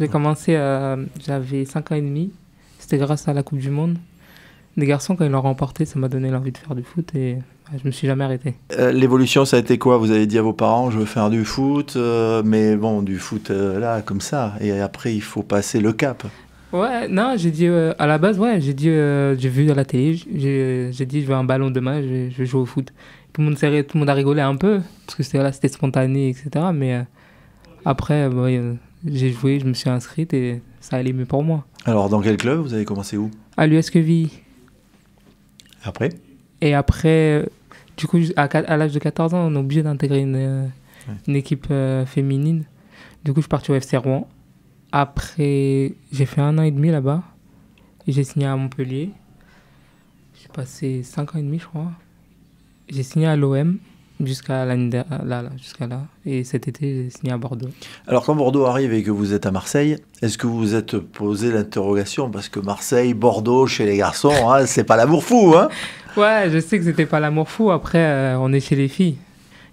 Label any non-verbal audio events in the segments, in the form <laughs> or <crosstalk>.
J'ai commencé, à, j'avais 5 ans et demi. C'était grâce à la Coupe du Monde. Des garçons, quand ils l'ont remporté, ça m'a donné l'envie de faire du foot et je me suis jamais arrêté. Euh, l'évolution, ça a été quoi Vous avez dit à vos parents, je veux faire du foot, euh, mais bon, du foot euh, là, comme ça. Et après, il faut passer le cap. Ouais, non, j'ai dit à la base, ouais, j'ai dit, j'ai vu à la télé, j'ai dit, je veux un ballon demain, je, veux jouer au foot. Tout le monde tout le monde a rigolé un peu parce que c'était là, c'était spontané, etc. Mais après, j'ai joué, je me suis inscrite et ça allait mieux pour moi. Alors, dans quel club Vous avez commencé où À l'USQVI. Après Et après, du coup, à, à l'âge de 14 ans, on est obligé d'intégrer une, euh, une, équipe euh, féminine. Du coup, je suis parti au FC Rouen. Après, j'ai fait un an et demi là-bas. j'ai signé à Montpellier. J'ai passé 5 ans et demi, je crois. J'ai signé à l'OM jusqu'à euh, là, là, jusqu'à là. Et cet été, j'ai signé à Bordeaux. Alors quand Bordeaux arrive et que vous êtes à Marseille, est-ce que vous vous êtes posé l'interrogation parce que Marseille, Bordeaux, chez les garçons, hein, <laughs> c'est pas l'amour fou, hein Ouais, je sais que c'était pas l'amour fou. Après, euh, on est chez les filles,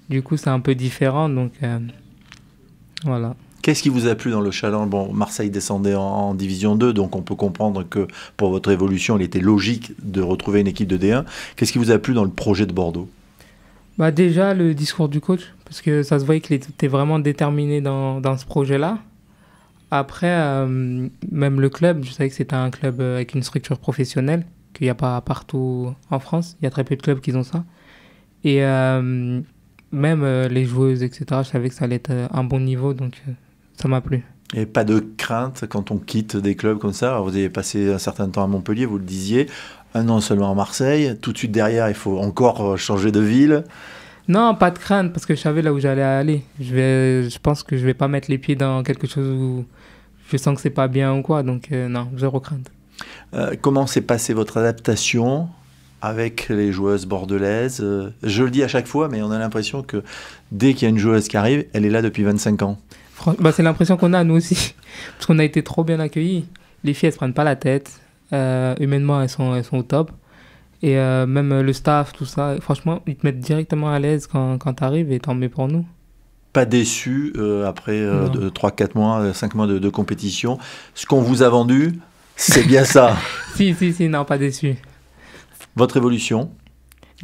du coup, c'est un peu différent, donc euh, voilà. Qu'est-ce qui vous a plu dans le challenge Bon, Marseille descendait en, Division 2, donc on peut comprendre que pour votre évolution, il était logique de retrouver une équipe de D1. Qu'est-ce qui vous a plu dans le projet de Bordeaux bah Déjà, le discours du coach, parce que ça se voyait qu'il était vraiment déterminé dans, dans ce projet-là. Après, euh, même le club, je savais que c'était un club euh, avec une structure professionnelle, qu'il n'y a pas partout en France. Il y a très peu de clubs qui ont ça. Et euh, même les joueuses, etc., je savais que ça allait être un bon niveau, donc ça m'a plu. Et pas de crainte quand on quitte des clubs comme ça. vous avez passé un certain temps à Montpellier, vous le disiez, un an seulement à Marseille. Tout de suite derrière, il faut encore euh, changer de ville. Non, pas de crainte, parce que je savais là où j'allais aller. Je, pense que je vais pas mettre les pieds dans quelque chose où je sens que c'est pas bien ou quoi. Donc euh, non, zéro crainte. Euh, comment s'est passée votre adaptation avec les joueuses bordelaises Je le dis à chaque fois, mais on a l'impression que dès qu'il y a une joueuse qui arrive, elle est là depuis 25 ans. Bah, c'est l'impression qu'on a, nous aussi. <laughs> Parce qu'on a été trop bien accueillis. Les filles, elles se prennent pas la tête. Euh, humainement, elles sont, elles sont au top. Et euh, même euh, le staff, tout ça. Franchement, ils te mettent directement à l'aise quand, quand tu arrives et tant mets pour nous. Pas déçu après 3-4 mois, 5 mois de, de compétition. Ce qu'on vous a vendu, c'est bien ça. <laughs> si, si, si, non, pas déçu. Votre évolution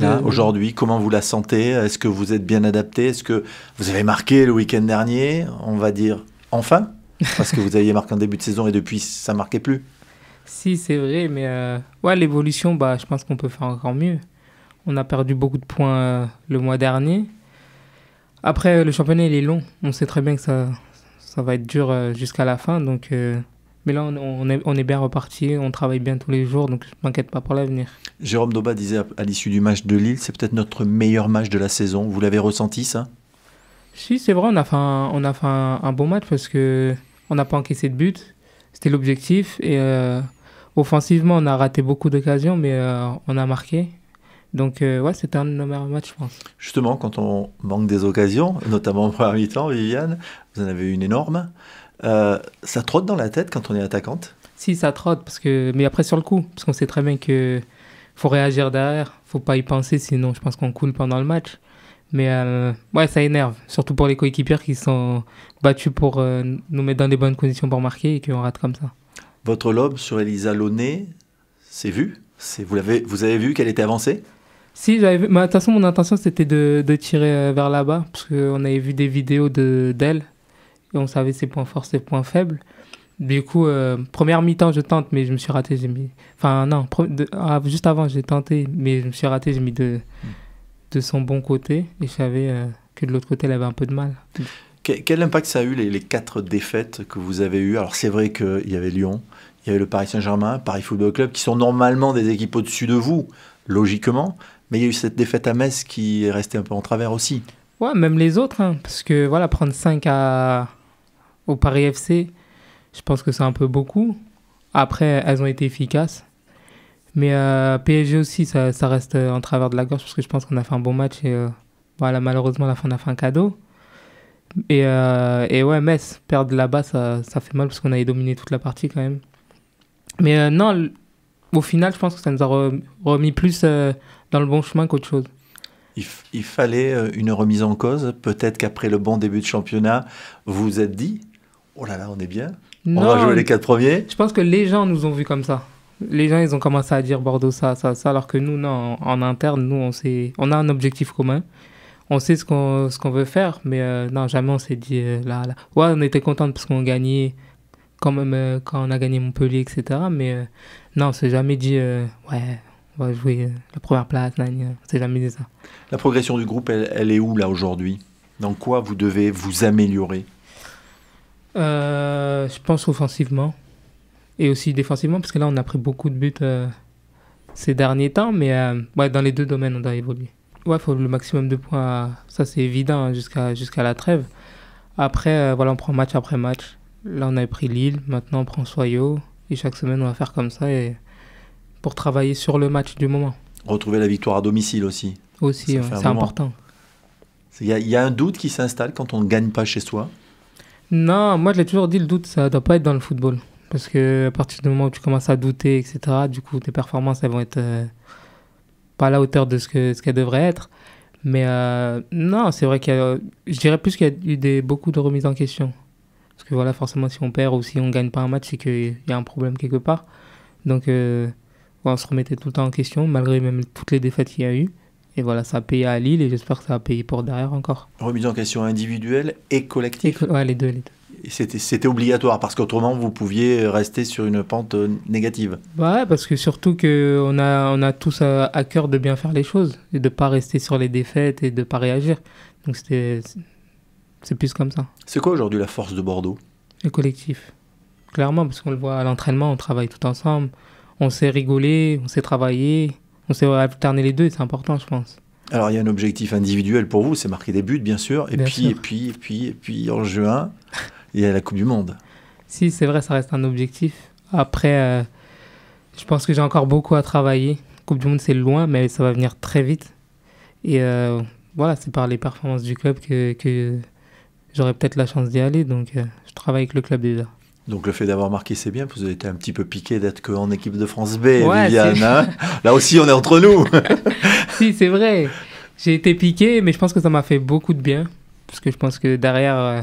euh, aujourd'hui, comment vous la sentez Est-ce que vous êtes bien adapté Est-ce que vous avez marqué le week-end dernier On va dire enfin, parce que vous aviez marqué en début de saison et depuis, ça ne marquait plus. Si, c'est vrai, mais euh, ouais, l'évolution, bah, je pense qu'on peut faire encore mieux. On a perdu beaucoup de points euh, le mois dernier. Après, le championnat, il est long. On sait très bien que ça, ça va être dur jusqu'à la fin, donc mais là, on, est, bien reparti, on travaille bien tous les jours, donc je m'inquiète pas pour l'avenir. Jérôme Doba disait à, l'issue du match de Lille, c'est peut-être notre meilleur match de la saison. Vous l'avez ressenti, ça Si, c'est vrai, on a fait un, on bon match parce que on n'a pas encaissé de but. C'était l'objectif. Et euh, offensivement, on a raté beaucoup d'occasions, mais euh, on a marqué. Donc, euh, ouais, c'était un de nos matchs, je pense. Justement, quand on manque des occasions, <laughs> notamment en première mi-temps, Viviane, vous en avez eu une énorme. Euh, ça trotte dans la tête quand on est attaquante Si, ça trotte, parce que... mais après sur le coup, parce qu'on sait très bien que faut réagir derrière, faut pas y penser, sinon je pense qu'on coule pendant le match. Mais euh, ouais, ça énerve, surtout pour les coéquipiers qui sont battus pour euh, nous mettre dans des bonnes conditions pour marquer et qu'on rate comme ça. Votre lobe sur Elisa Launay, c'est vu vous, avez, vous avez vu qu'elle était avancée si, j'avais vu. Mais façon, mon intention, c'était de, tirer vers là-bas, parce qu'on avait vu des vidéos d'elle, et on savait ses points forts, ses points faibles. Du coup, euh, première mi-temps, je tente, mais je me suis raté. J'ai mis. Enfin, non, ah, juste avant, j'ai tenté, mais je me suis raté. J'ai mis de... de son bon côté et je savais euh, que de l'autre côté, elle avait un peu de mal. quel impact ça a eu les, quatre défaites que vous avez eues Alors, c'est vrai qu'il y avait Lyon, il y avait le Paris Saint-Germain, Paris Football Club, qui sont normalement des équipes au-dessus de vous, logiquement. Mais il y a eu cette défaite à Metz qui est restée un peu en travers aussi. Ouais, même les autres, hein, parce que voilà, prendre 5 à au Paris FC, je pense que c'est un peu beaucoup. Après, elles ont été efficaces. Mais euh, PSG aussi, ça, ça, reste en travers de la gorge parce que je pense qu'on a fait un bon match et euh, voilà, malheureusement, la fin, on a fait un cadeau. Et, euh, et ouais, Metz, perdre là-bas, ça, ça, fait mal parce qu'on avait dominé toute la partie quand même. Mais euh, non, au final, je pense que ça nous a remis plus dans le bon chemin qu'autre chose. Il, il, fallait une remise en cause. Peut-être qu'après le bon début de championnat, vous vous êtes dit, oh là là, on est bien, on va jouer les quatre premiers. Je pense que les gens nous ont vus comme ça. Les gens, ils ont commencé à dire Bordeaux ça, ça, ça, alors que nous, non, en interne, nous, on, sait, on a un objectif commun. On sait ce qu'on veut faire, mais euh, non, jamais on s'est dit euh, là, là. Ouais, on était contents parce qu'on gagnait quand même euh, quand on a gagné Montpellier, etc. Mais non, on s'est jamais dit ouais, on va jouer la première place, là, on s'est jamais dit ça. La progression du groupe, elle, elle est où là aujourd'hui Dans quoi vous devez vous améliorer euh, je pense offensivement et aussi défensivement, parce que là, on a pris beaucoup de buts euh, ces derniers temps, mais euh, ouais, dans les deux domaines, on doit évoluer. Ouais, il faut le maximum de points, ça c'est évident, hein, jusqu'à jusqu'à la trêve. Après, voilà, on prend match après match. Là, on avait pris Lille, maintenant on prend Soyo, et chaque semaine, on va faire comme ça et pour travailler sur le match du moment. Retrouver la victoire à domicile aussi. Aussi, c'est important. Il y, a un doute qui s'installe quand on ne gagne pas chez soi. Non, moi je l'ai toujours dit, le doute, ça ne doit pas être dans le football. Parce que à partir du moment où tu commences à douter, etc., du coup, tes performances, elles vont être euh, pas à la hauteur de ce qu'elles ce devraient être. Mais euh, non, c'est vrai qu'il y a, je dirais plus qu'il y a eu des, beaucoup de remises en question. Parce que voilà, forcément, si on perd ou si on gagne pas un match, c'est qu'il y a un problème quelque part. Donc, euh, on se remettait tout le temps en question, malgré même toutes les défaites qu'il y a eu. Et voilà, ça a payé à Lille et j'espère que ça a payé pour derrière encore. Remise en question individuelle et collective ouais, les deux, les C'était obligatoire parce qu'autrement vous pouviez rester sur une pente euh, négative. Bah ouais, parce que surtout qu'on a, on a tous à, cœur de bien faire les choses et de ne pas rester sur les défaites et de ne pas réagir. Donc c'était, c'est plus comme ça. C'est quoi aujourd'hui la force de Bordeaux Le collectif. Clairement, parce qu'on le voit à l'entraînement, on travaille tout ensemble, on s'est rigolé, on sait travailler, on sait alterner les deux et c'est important, je pense. Alors, il y a un objectif individuel pour vous, c'est marquer des buts, bien sûr. Et, puis, et puis, et puis, et puis, en juin, il y a la Coupe du Monde. Si, c'est vrai, ça reste un objectif. Après, euh, je pense que j'ai encore beaucoup à travailler. Coupe du Monde, c'est loin, mais ça va venir très vite. Et euh, voilà, c'est par les performances du club que, j'aurai peut-être la chance d'y aller. Donc, euh, je travaille avec le club déjà. Donc le fait d'avoir marqué c'est bien, vous avez été un petit peu piqué d'être qu'en équipe de France B, hein. Là aussi on est entre nous. <laughs> si c'est vrai, j'ai été piqué, mais je pense que ça m'a fait beaucoup de bien, parce que je pense que derrière, euh,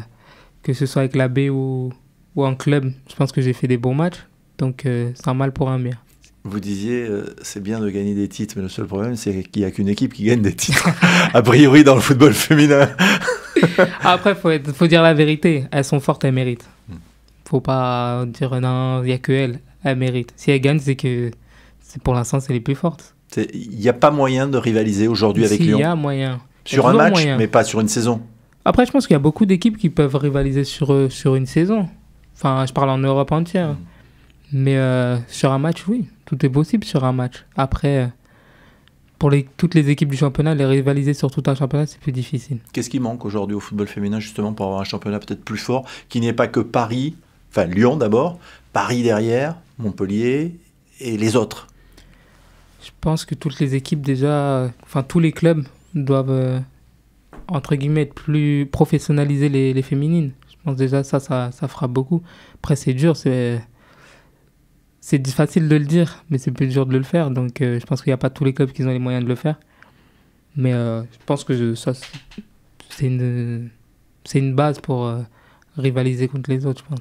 que ce soit avec la B ou, en club, je pense que j'ai fait des bons matchs, donc euh, c'est mal pour un bien. Vous disiez, euh, c'est bien de gagner des titres, mais le seul problème, c'est qu'il n'y a qu'une équipe qui gagne des titres, <laughs> a priori dans le football féminin. Après, il faut, faut, dire la vérité, elles sont fortes, elles méritent. Hmm faut pas dire non, il n'y a que elle, elle mérite. Si elle gagne, c'est que pour l'instant, c'est les plus fortes. Il n'y a pas moyen de rivaliser aujourd'hui avec Lyon. Il y a moyen. Sur un match, mais pas sur une saison. Après, je pense qu'il y a beaucoup d'équipes qui peuvent rivaliser sur, euh, sur une saison. Enfin, je parle en Europe entière. Mm. Mais euh, sur un match, oui, tout est possible sur un match. Après, euh, pour les, toutes les équipes du championnat, les rivaliser sur tout un championnat, c'est plus difficile. Qu'est-ce qui manque aujourd'hui au football féminin, justement, pour avoir un championnat peut-être plus fort, qui n'est pas que Paris, Enfin, Lyon d'abord, Paris derrière, Montpellier et les autres. Je pense que toutes les équipes déjà, enfin tous les clubs doivent euh, entre guillemets être plus professionnaliser les, féminines. Je pense déjà ça, ça, ça fera beaucoup. Après c'est dur, c'est c'est facile de le dire, mais c'est plus dur de le faire. Donc euh, je pense qu'il n'y a pas tous les clubs qui ont les moyens de le faire. Mais euh, je pense que ça c'est une c'est une base pour rivaliser contre les autres, je pense.